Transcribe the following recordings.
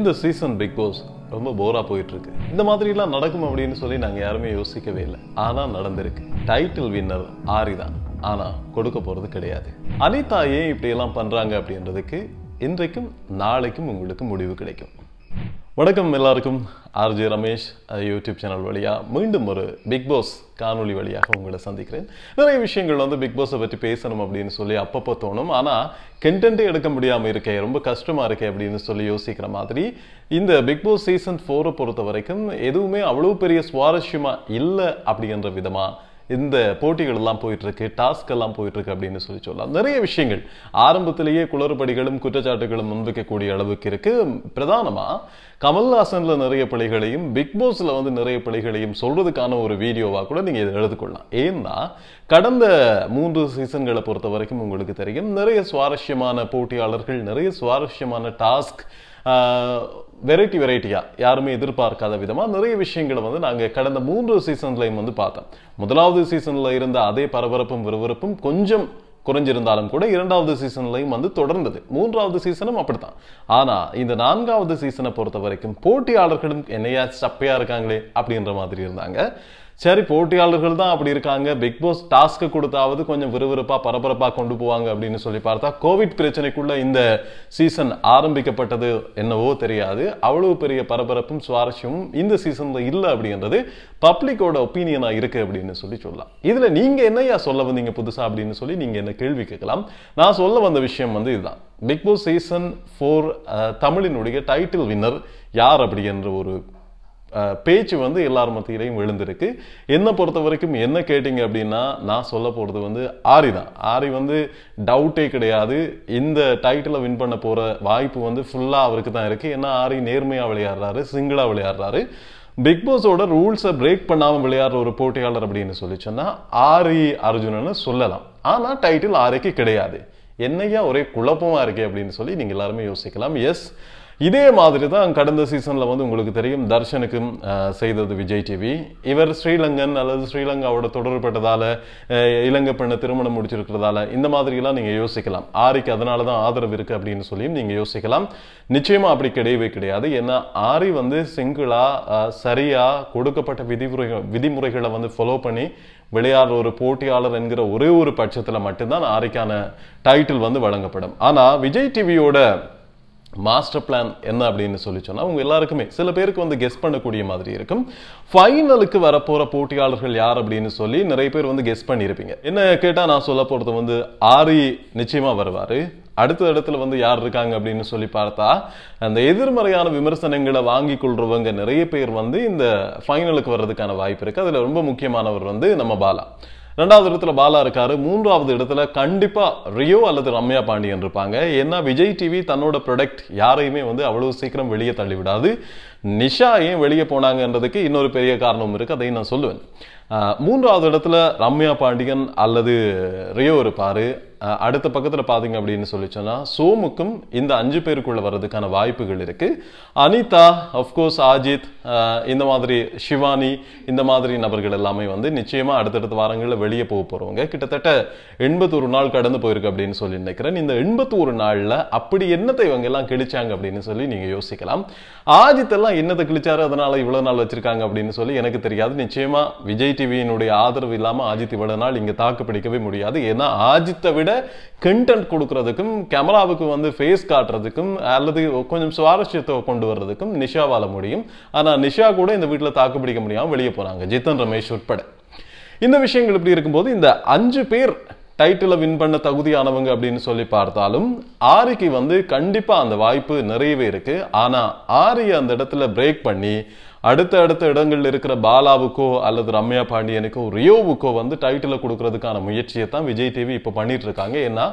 இந்த season Bigg pass ரொம்ப போரா போயிட்டு இருக்கு இந்த மாதிரிலாம் நடக்கும் அப்படின்னு சொல்லி நாங்க யாருமே யோசிக்கவே இல்லை ஆனா நடந்திருக்கு டைட்டில் வின்னர் ஆரி தான் கொடுக்க போறது கிடையாது அனிதா ஏன் இப்படி எல்லாம் பண்றாங்க அப்படின்றதுக்கு இன்றைக்கும் நாளைக்கும் உங்களுக்கு முடிவு கிடைக்கும் வணக்கம் எல்லாருக்கும் ஆர்ஜி ரமேஷ் யூடியூப் சேனல் வழியாக மீண்டும் ஒரு பிக் பாஸ் காணொலி வழியாக உங்களை சந்திக்கிறேன் நிறைய விஷயங்கள் வந்து பிக் பாஸை பற்றி பேசணும் அப்படின்னு சொல்லி அப்பப்போ தோணும் ஆனால் கண்டென்ட்டே எடுக்க முடியாமல் இருக்கே ரொம்ப கஷ்டமாக இருக்கே அப்படின்னு சொல்லி யோசிக்கிற மாதிரி இந்த பிக் பாஸ் சீசன் ஃபோரை பொறுத்த வரைக்கும் எதுவுமே அவ்வளோ பெரிய சுவாரஸ்யமாக இல்லை அப்படின்ற விதமாக இந்த போட்டிகள் எல்லாம் போயிட்டு இருக்கு டாஸ்க் எல்லாம் இருக்கு அப்படின்னு சொல்லி சொல்லலாம் நிறைய விஷயங்கள் ஆரம்பத்திலேயே குளறுபடிகளும் குற்றச்சாட்டுகளும் முன்வைக்கக்கூடிய அளவுக்கு இருக்கு பிரதானமாக கமல்ஹாசன்ல நிறைய பிள்ளைகளையும் பிக் பாஸ்ல வந்து நிறைய பிள்ளைகளையும் சொல்றதுக்கான ஒரு வீடியோவா கூட நீங்க இதை எழுதுக்கொள்ளலாம் ஏன்னா கடந்த மூன்று சீசன்களை பொறுத்த வரைக்கும் உங்களுக்கு தெரியும் நிறைய சுவாரஸ்யமான போட்டியாளர்கள் நிறைய சுவாரஸ்யமான டாஸ்க் வெரைட்டி வெரைட்டியாக யாருமே எதிர்பார்க்காத விதமாக நிறைய விஷயங்களை வந்து நாங்கள் கடந்த மூன்று சீசன்லையும் வந்து பார்த்தோம் முதலாவது சீசனில் இருந்த அதே பரபரப்பும் விறுவிறுப்பும் கொஞ்சம் குறைஞ்சிருந்தாலும் கூட இரண்டாவது சீசன்லையும் வந்து தொடர்ந்தது மூன்றாவது சீசனும் அப்படித்தான் ஆனால் இந்த நான்காவது சீசனை பொறுத்த வரைக்கும் போட்டியாளர்களும் என்னையா சப்பையாக இருக்காங்களே அப்படின்ற மாதிரி இருந்தாங்க சரி போட்டியாளர்கள் தான் அப்படி இருக்காங்க பிக் பாஸ் டாஸ்க்கு கொடுத்தாவது கொஞ்சம் விறுவிறுப்பாக பரபரப்பாக கொண்டு போவாங்க அப்படின்னு சொல்லி பார்த்தா கோவிட் பிரச்சனைக்குள்ள இந்த சீசன் ஆரம்பிக்கப்பட்டது என்னவோ தெரியாது அவ்வளவு பெரிய பரபரப்பும் சுவாரஸ்யமும் இந்த சீசனில் இல்லை அப்படின்றது பப்ளிக்கோட ஒப்பீனியனாக இருக்குது அப்படின்னு சொல்லி சொல்லலாம் இதில் நீங்கள் என்னையா சொல்ல வந்தீங்க புதுசாக அப்படின்னு சொல்லி நீங்கள் என்ன கேள்வி கேட்கலாம் நான் சொல்ல வந்த விஷயம் வந்து இதுதான் பிக் பாஸ் சீசன் ஃபோர் தமிழினுடைய டைட்டில் வின்னர் யார் என்ற ஒரு பேச்சு வந்து எல்லார் மத்தியிலையும் விழுந்திருக்கு என்னை பொறுத்த வரைக்கும் என்ன கேட்டிங்க அப்படின்னா நான் சொல்ல போகிறது வந்து ஆரி தான் ஆரி வந்து டவுட்டே கிடையாது இந்த டைட்டிலை வின் பண்ண போகிற வாய்ப்பு வந்து ஃபுல்லாக அவருக்கு தான் இருக்குது ஏன்னா ஆரி நேர்மையாக விளையாடுறாரு சிங்கிளாக விளையாடுறாரு பிக் பாஸோட ரூல்ஸை பிரேக் பண்ணாமல் விளையாடுற ஒரு போட்டியாளர் அப்படின்னு சொல்லி சொன்னால் ஆரி அர்ஜுனன்னு சொல்லலாம் ஆனால் டைட்டில் ஆரிக்கு கிடையாது என்னையா ஒரே குழப்பமாக இருக்கே அப்படின்னு சொல்லி நீங்கள் எல்லாருமே யோசிக்கலாம் எஸ் இதே மாதிரி தான் கடந்த சீசனில் வந்து உங்களுக்கு தெரியும் தர்ஷனுக்கும் செய்தது விஜய் டிவி இவர் ஸ்ரீலங்கன் அல்லது ஸ்ரீலங்காவோட தொடர்பட்டதால் இலங்கை பெண்ணை திருமணம் முடிச்சிருக்கிறதால இந்த மாதிரிலாம் நீங்கள் யோசிக்கலாம் ஆரிக்கு அதனால தான் ஆதரவு இருக்குது அப்படின்னு சொல்லியும் நீங்கள் யோசிக்கலாம் நிச்சயமாக அப்படி கிடையவே கிடையாது ஏன்னா ஆரி வந்து சிங்கிளாக சரியாக கொடுக்கப்பட்ட விதிமுறை விதிமுறைகளை வந்து ஃபாலோ பண்ணி விளையாடுற ஒரு போட்டியாளர் என்கிற ஒரே ஒரு பட்சத்தில் மட்டும்தான் ஆரிக்கான டைட்டில் வந்து வழங்கப்படும் ஆனால் விஜய் டிவியோட மாஸ்டர் பிளான் என்ன அப்படின்னு சொல்லி சொன்னால் உங்கள் எல்லாருக்குமே சில பேருக்கு வந்து கெஸ் பண்ணக்கூடிய மாதிரி இருக்கும் ஃபைனலுக்கு வரப்போகிற போட்டியாளர்கள் யார் அப்படின்னு சொல்லி நிறைய பேர் வந்து கெஸ் பண்ணியிருப்பீங்க என்ன கேட்டால் நான் சொல்ல போகிறது வந்து ஆரி நிச்சயமாக வருவார் அடுத்த இடத்துல வந்து யார் இருக்காங்க அப்படின்னு சொல்லி பார்த்தா அந்த எதிர்மறையான விமர்சனங்களை வாங்கி கொள்றவங்க நிறைய பேர் வந்து இந்த ஃபைனலுக்கு வர்றதுக்கான வாய்ப்பு இருக்குது அதில் ரொம்ப முக்கியமானவர் வந்து நம்ம பாலா ரெண்டாவது இடத்துல பாலா இருக்காரு மூன்றாவது இடத்துல கண்டிப்பா ரியோ அல்லது ரம்யா பாண்டியன் இருப்பாங்க ஏன்னா விஜய் டிவி தன்னோட ப்ரொடக்ட் யாரையுமே வந்து அவ்வளவு சீக்கிரம் வெளியே தள்ளிவிடாது நிஷா ஏன் வெளியே போனாங்கன்றதுக்கு இன்னொரு பெரிய காரணம் இருக்கு அதையும் நான் சொல்லுவேன் மூன்றாவது இடத்துல ரம்யா பாண்டியன் அல்லது ரியோ இருப்பாரு அடுத்த பக்கத்தில் பார்த்தீங்க அப்படின்னு சொல்லி சொன்னால் சோமுக்கும் இந்த அஞ்சு பேருக்குள்ளே வர்றதுக்கான வாய்ப்புகள் இருக்குது அனிதா அஃப்கோர்ஸ் அஜித் இந்த மாதிரி ஷிவானி இந்த மாதிரி நபர்கள் எல்லாமே வந்து நிச்சயமாக அடுத்தடுத்த வாரங்களில் வெளியே போக போகிறவங்க கிட்டத்தட்ட எண்பத்தொரு நாள் கடந்து போயிருக்கு அப்படின்னு சொல்லி நினைக்கிறேன் இந்த எண்பத்தோரு நாளில் அப்படி என்னத்தை இவங்க எல்லாம் கிழிச்சாங்க அப்படின்னு சொல்லி நீங்கள் யோசிக்கலாம் ஆஜித் எல்லாம் என்னத்தை கிழிச்சாரு அதனால் இவ்வளோ நாள் வச்சுருக்காங்க அப்படின்னு சொல்லி எனக்கு தெரியாது நிச்சயமாக விஜய் டிவியினுடைய ஆதரவு இல்லாமல் ஆஜித் இவ்வளோ நாள் இங்கே தாக்கு பிடிக்கவே முடியாது ஏன்னா ஆஜித்தை விட கண்டென்ட் கொடுக்கறதுக்கும் கேமராவுக்கு வந்து ஃபேஸ் காட்டுறதுக்கும் அல்லது கொஞ்சம் சுவாரஸ்யத்தை கொண்டு வர்றதுக்கும் நிஷாவால் முடியும் ஆனால் நிஷா கூட இந்த வீட்டில் தாக்குப்பிடிக்க முடியாமல் வெளியே போகிறாங்க ஜித்தன் ரமேஷ் உட்பட இந்த விஷயங்கள் இப்படி இருக்கும்போது இந்த அஞ்சு பேர் டைட்டிலை வின் பண்ண தகுதியானவங்க அப்படின்னு சொல்லி பார்த்தாலும் ஆரிக்கு வந்து கண்டிப்பாக அந்த வாய்ப்பு நிறையவே இருக்குது ஆனால் ஆரியை அந்த இடத்துல பிரேக் பண்ணி அடுத்த அடுத்த இடங்களில் இருக்கிற பாலாவுக்கோ அல்லது ரம்யா பாண்டியனுக்கோ ரியோவுக்கோ வந்து டைட்டிலை கொடுக்கறதுக்கான முயற்சியை தான் விஜய் டிவி இப்போ பண்ணிட்டு இருக்காங்க ஏன்னா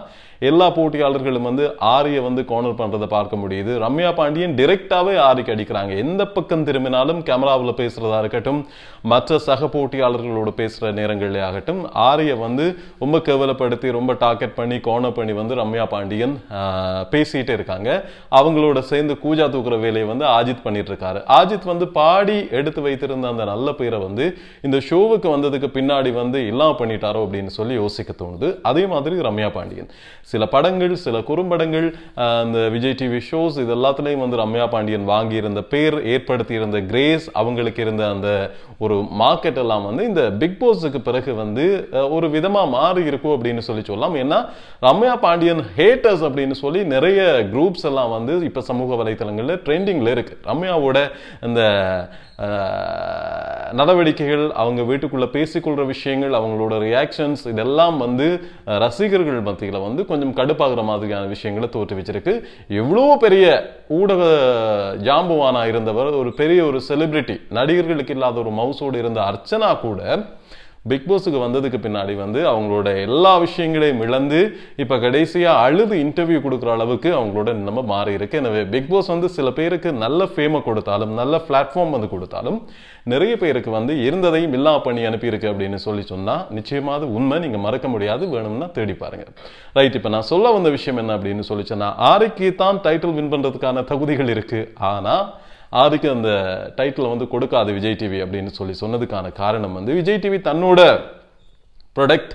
எல்லா போட்டியாளர்களும் வந்து ஆரியை வந்து கார்னர் பண்ணுறதை பார்க்க முடியுது ரம்யா பாண்டியன் டிரெக்டாகவே ஆரிக்கு அடிக்கிறாங்க எந்த பக்கம் திரும்பினாலும் கேமராவில் பேசுகிறதா இருக்கட்டும் மற்ற சக போட்டியாளர்களோடு பேசுகிற நேரங்களே ஆகட்டும் ஆரியை வந்து ரொம்ப கேவலப்படுத்தி ரொம்ப டார்கெட் பண்ணி கார்னர் பண்ணி வந்து ரம்யா பாண்டியன் பேசிகிட்டே இருக்காங்க அவங்களோட சேர்ந்து கூஜா தூக்குற வேலையை வந்து ஆஜித் பண்ணிட்டு இருக்காரு ஆஜித் வந்து பாடி எடுத்து வைத்திருந்த அந்த நல்ல பேரை வந்து இந்த ஷோவுக்கு வந்ததுக்கு பின்னாடி வந்து இல்லாமல் பண்ணிட்டாரோ அப்படின்னு சொல்லி யோசிக்க தோணுது அதே மாதிரி ரம்யா பாண்டியன் சில படங்கள் சில குறும்படங்கள் அந்த விஜய் டிவி ஷோஸ் இது எல்லாத்துலேயும் வந்து ரம்யா பாண்டியன் வாங்கியிருந்த பேர் ஏற்படுத்தியிருந்த கிரேஸ் அவங்களுக்கு இருந்த அந்த ஒரு மார்க்கெட் எல்லாம் வந்து இந்த பிக் பாஸுக்கு பிறகு வந்து ஒரு விதமாக மாறி இருக்கும் அப்படின்னு சொல்லி சொல்லலாம் ஏன்னா ரம்யா பாண்டியன் ஹேட்டர்ஸ் அப்படின்னு சொல்லி நிறைய குரூப்ஸ் எல்லாம் வந்து இப்போ சமூக வலைத்தளங்களில் ட்ரெண்டிங்கில் இருக்குது ரம்யாவோட இந்த நடவடிக்கைகள் அவங்க வீட்டுக்குள்ளே பேசிக்கொள்கிற விஷயங்கள் அவங்களோட ரியாக்ஷன்ஸ் இதெல்லாம் வந்து ரசிகர்கள் மத்தியில் வந்து கொஞ்சம் கடுப்பாகிற மாதிரியான விஷயங்களை தோற்றுவிச்சிருக்கு எவ்வளோ பெரிய ஊடக ஜாம்புவானா இருந்தவர் ஒரு பெரிய ஒரு செலிபிரிட்டி நடிகர்களுக்கு இல்லாத ஒரு மவுசோடு இருந்த அர்ச்சனா கூட பிக் பாஸுக்கு வந்ததுக்கு பின்னாடி வந்து அவங்களோட எல்லா விஷயங்களையும் இழந்து இப்போ கடைசியாக அழுது இன்டர்வியூ கொடுக்குற அளவுக்கு அவங்களோட நம்ம மாறி இருக்கு எனவே பிக் பாஸ் வந்து சில பேருக்கு நல்ல ஃபேமை கொடுத்தாலும் நல்ல பிளாட்ஃபார்ம் வந்து கொடுத்தாலும் நிறைய பேருக்கு வந்து இருந்ததையும் இல்லா பண்ணி அனுப்பியிருக்கு அப்படின்னு சொல்லி சொன்னால் நிச்சயமாக உண்மை நீங்கள் மறக்க முடியாது வேணும்னா தேடி பாருங்க ரைட் இப்போ நான் சொல்ல வந்த விஷயம் என்ன அப்படின்னு சொல்லி சொன்னால் தான் டைட்டில் வின் பண்ணுறதுக்கான தகுதிகள் இருக்குது ஆனால் அதுக்கு அந்த டைட்டில் வந்து கொடுக்காது விஜய் டிவி அப்படின்னு சொல்லி சொன்னதுக்கான காரணம் வந்து விஜய் டிவி தன்னோட ப்ரொடக்ட்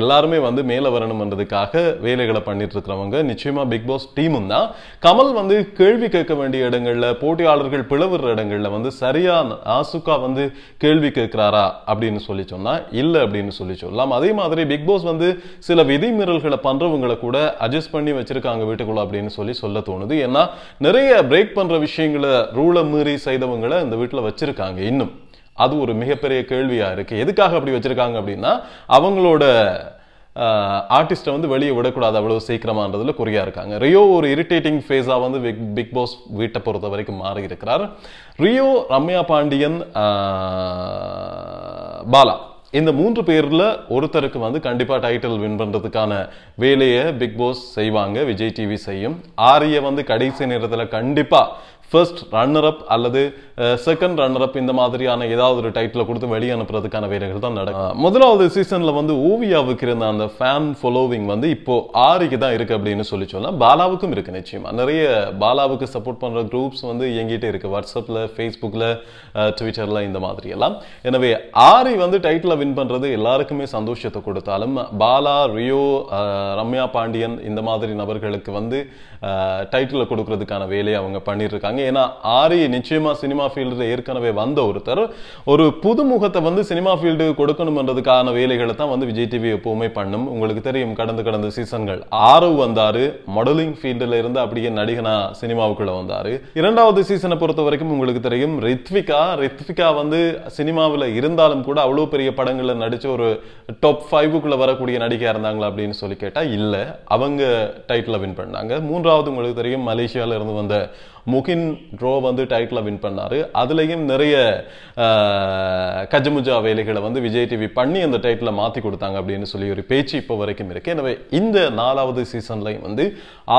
எல்லாருமே வந்து மேலே வரணும்ன்றதுக்காக வேலைகளை பண்ணிட்டு இருக்கிறவங்க நிச்சயமாக பிக் பாஸ் டீமும் தான் கமல் வந்து கேள்வி கேட்க வேண்டிய இடங்களில் போட்டியாளர்கள் பிளவுற இடங்களில் வந்து சரியா ஆசுக்கா வந்து கேள்வி கேட்கிறாரா அப்படின்னு சொல்லி சொன்னா இல்லை அப்படின்னு சொல்லி சொல்லலாம் அதே மாதிரி பிக் பாஸ் வந்து சில விதிமீறல்களை பண்றவங்களை கூட அட்ஜஸ்ட் பண்ணி வச்சிருக்காங்க வீட்டுக்குள்ள அப்படின்னு சொல்லி சொல்ல தோணுது ஏன்னா நிறைய பிரேக் பண்ற விஷயங்களை ரூலை மீறி செய்தவங்களை இந்த வீட்டில் வச்சிருக்காங்க இன்னும் அது ஒரு மிகப்பெரிய கேள்வியாக இருக்குது எதுக்காக அப்படி வச்சுருக்காங்க அப்படின்னா அவங்களோட ஆர்டிஸ்ட்டை வந்து வெளியே விடக்கூடாது அவ்வளோ சீக்கிரமானதில் குறியாக இருக்காங்க ரியோ ஒரு இரிட்டேட்டிங் ஃபேஸாக வந்து பிக் பிக் பாஸ் வீட்டை பொறுத்த வரைக்கும் மாறி இருக்கிறார் ரியோ ரம்யா பாண்டியன் பாலா இந்த மூன்று பேரில் ஒருத்தருக்கு வந்து கண்டிப்பாக டைட்டில் வின் பண்ணுறதுக்கான வேலையை பிக் பாஸ் செய்வாங்க விஜய் டிவி செய்யும் ஆரிய வந்து கடைசி நேரத்தில் கண்டிப்பாக ஃபர்ஸ்ட் ரன்னர் அப் அல்லது செகண்ட் ரன்னர் அப் இந்த மாதிரியான ஏதாவது ஒரு டைட்டில் கொடுத்து வெளியே அனுப்புறதுக்கான வேலைகள் தான் நடக்கும் முதலாவது சீசனில் வந்து ஓவியாவுக்கு இருந்த அந்த ஃபேன் ஃபாலோவிங் வந்து இப்போ ஆரிக்கு தான் இருக்குது அப்படின்னு சொல்லி சொல்லலாம் பாலாவுக்கும் இருக்குது நிச்சயமாக நிறைய பாலாவுக்கு சப்போர்ட் பண்ணுற குரூப்ஸ் வந்து எங்கிட்டே இருக்குது வாட்ஸ்அப்பில் ஃபேஸ்புக்கில் ட்விட்டரில் இந்த மாதிரி எல்லாம் எனவே ஆரி வந்து டைட்டில் வின் பண்ணுறது எல்லாருக்குமே சந்தோஷத்தை கொடுத்தாலும் பாலா ரியோ ரம்யா பாண்டியன் இந்த மாதிரி நபர்களுக்கு வந்து டைட்டில் கொடுக்கறதுக்கான வேலையை அவங்க பண்ணியிருக்காங்க ஏன்னா ஆரி நிச்சயமா சினிமா ஃபீல்டில் ஏற்கனவே வந்த ஒருத்தர் ஒரு புதுமுகத்தை வந்து சினிமா ஃபீல்டு கொடுக்கணுமன்றதுக்கான வேலைகளை தான் வந்து விஜய் டிவி எப்போவுமே பண்ணும் உங்களுக்கு தெரியும் கடந்து கடந்த சீசன்கள் ஆரவ் வந்தார் மாடலிங் ஃபீல்டில் இருந்து அப்படியே நடிகனா சினிமாவுக்குள்ளே வந்தார் இரண்டாவது சீசனை பொறுத்த வரைக்கும் உங்களுக்கு தெரியும் ரித்விகா ரித்விகா வந்து சினிமாவில் இருந்தாலும் கூட அவ்வளோ பெரிய படங்களில் நடித்த ஒரு டாப் ஃபைவுக்குள்ளே வரக்கூடிய நடிகையாக இருந்தாங்களா அப்படின்னு சொல்லி கேட்டால் இல்லை அவங்க டைட்டில் வின் பண்ணாங்க மூன்றாவது உங்களுக்கு தெரியும் மலேசியாவில் இருந்து வந்த முகின் ட்ரோ வந்து டைட்டில் வின் பண்ணார் அதுலேயும் நிறைய கஜமுஜா வேலைகளை வந்து விஜய் டிவி பண்ணி அந்த டைட்டில் மாற்றி கொடுத்தாங்க அப்படின்னு சொல்லி ஒரு பேச்சு இப்போ வரைக்கும் இருக்குது எனவே இந்த நாலாவது சீசன்லையும் வந்து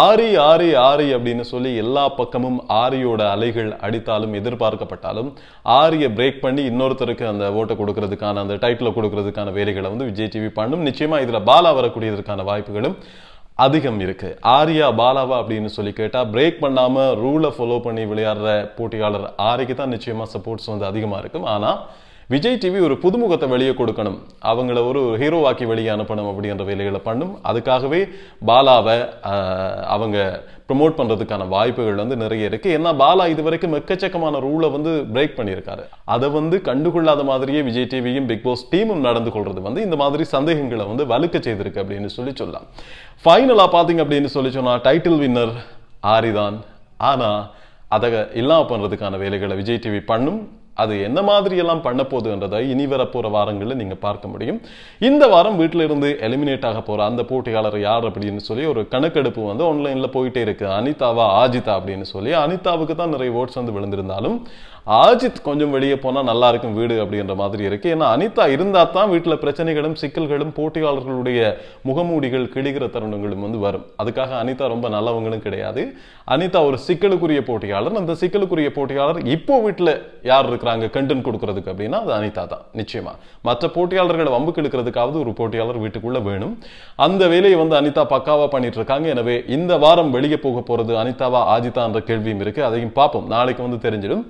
ஆரி ஆரி ஆரி அப்படின்னு சொல்லி எல்லா பக்கமும் ஆரியோட அலைகள் அடித்தாலும் எதிர்பார்க்கப்பட்டாலும் ஆரியை பிரேக் பண்ணி இன்னொருத்தருக்கு அந்த ஓட்டை கொடுக்கறதுக்கான அந்த டைட்டில் கொடுக்கறதுக்கான வேலைகளை வந்து விஜய் டிவி பண்ணும் நிச்சயமாக இதில் பாலா வரக்கூடியதற்கான வாய்ப்புகளும் அதிகம் இருக்கு ஆர்யா பாலாவா அப்படின்னு சொல்லி கேட்டால் பிரேக் பண்ணாமல் ரூலை ஃபாலோ பண்ணி விளையாடுற போட்டியாளர் ஆரிக்கு தான் நிச்சயமாக சப்போர்ட்ஸ் வந்து அதிகமாக இருக்கும் ஆனால் விஜய் டிவி ஒரு புதுமுகத்தை வெளியே கொடுக்கணும் அவங்கள ஒரு ஹீரோவாக்கி வெளியே அனுப்பணும் அப்படின்ற வேலைகளை பண்ணும் அதுக்காகவே பாலாவை அவங்க ப்ரொமோட் பண்ணுறதுக்கான வாய்ப்புகள் வந்து நிறைய இருக்குது ஏன்னா பாலா இது வரைக்கும் எக்கச்சக்கமான ரூலை வந்து பிரேக் பண்ணியிருக்காரு அதை வந்து கண்டுகொள்ளாத மாதிரியே விஜய் டிவியும் பிக் பாஸ் டீமும் நடந்து கொள்வது வந்து இந்த மாதிரி சந்தேகங்களை வந்து வலுக்க செய்திருக்கு அப்படின்னு சொல்லி சொல்லலாம் ஃபைனலாக பார்த்தீங்க அப்படின்னு சொல்லி சொன்னால் டைட்டில் வின்னர் ஆரிதான் ஆனால் அதை இல்லாமல் பண்ணுறதுக்கான வேலைகளை விஜய் டிவி பண்ணும் அது என்ன மாதிரியெல்லாம் பண்ண போகுதுன்றதை இனி வரப்போகிற வாரங்களில் நீங்கள் பார்க்க முடியும் இந்த வாரம் வீட்டில் இருந்து எலிமினேட் ஆக போகிற அந்த போட்டியாளர் யார் அப்படின்னு சொல்லி ஒரு கணக்கெடுப்பு வந்து ஆன்லைன்ல போயிட்டே இருக்கு அனிதாவா ஆஜிதா அப்படின்னு சொல்லி அனிதாவுக்கு தான் நிறைய ஓட்ஸ் வந்து விழுந்திருந்தாலும் ஆஜித் கொஞ்சம் வெளியே போனால் நல்லா இருக்கும் வீடு அப்படின்ற மாதிரி இருக்கு ஏன்னா அனிதா இருந்தால் தான் வீட்டில் பிரச்சனைகளும் சிக்கல்களும் போட்டியாளர்களுடைய முகமூடிகள் கிடைக்கிற தருணங்களும் வந்து வரும் அதுக்காக அனிதா ரொம்ப நல்லவங்களும் கிடையாது அனிதா ஒரு சிக்கலுக்குரிய போட்டியாளர் அந்த சிக்கலுக்குரிய போட்டியாளர் இப்போ வீட்டில் யார் இருக்கு கொடுக்குறாங்க கண்டென்ட் கொடுக்குறதுக்கு அப்படின்னா அது அனிதா தான் நிச்சயமாக மற்ற போட்டியாளர்களை வம்புக்கு எடுக்கிறதுக்காவது ஒரு போட்டியாளர் வீட்டுக்குள்ளே வேணும் அந்த வேலையை வந்து அனிதா பக்காவாக பண்ணிட்டு இருக்காங்க எனவே இந்த வாரம் வெளியே போக போகிறது அனிதாவா ஆஜிதா என்ற கேள்வியும் இருக்குது அதையும் பார்ப்போம் நாளைக்கு வந்து தெரிஞ்சிடும்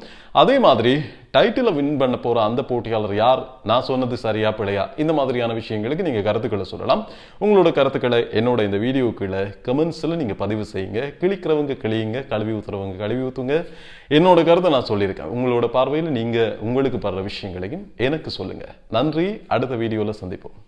அதே மாதிரி டைட்டிலை வின் பண்ண போகிற அந்த போட்டியாளர் யார் நான் சொன்னது சரியா பிழையா இந்த மாதிரியான விஷயங்களுக்கு நீங்கள் கருத்துக்களை சொல்லலாம் உங்களோட கருத்துக்களை என்னோட இந்த வீடியோக்குள்ள கமெண்ட்ஸில் நீங்கள் பதிவு செய்யுங்க கிழிக்கிறவங்க கிழியுங்க கழுவி ஊற்றுறவங்க கழுவி ஊற்றுங்க என்னோட கருத்தை நான் சொல்லியிருக்கேன் உங்களோட பார்வையில் நீங்கள் உங்களுக்கு படுற விஷயங்களையும் எனக்கு சொல்லுங்கள் நன்றி அடுத்த வீடியோவில் சந்திப்போம்